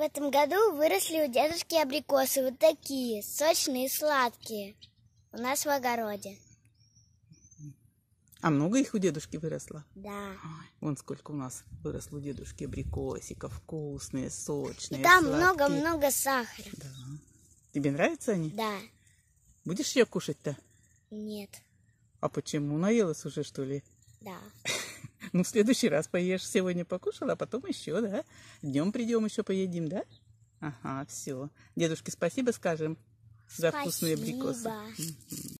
В этом году выросли у дедушки абрикосы вот такие, сочные и сладкие. У нас в огороде. А много их у дедушки выросло? Да. Ой, вон сколько у нас выросло у дедушки абрикосиков. Вкусные, сочные, И там много-много сахара. Да. Тебе нравятся они? Да. Будешь ее кушать-то? Нет. А почему? Наелась уже, что ли? Да. Ну, в следующий раз поешь. Сегодня покушала, а потом еще, да? Днем придем, еще поедим, да? Ага, все. Дедушке спасибо скажем за спасибо. вкусные абрикосы.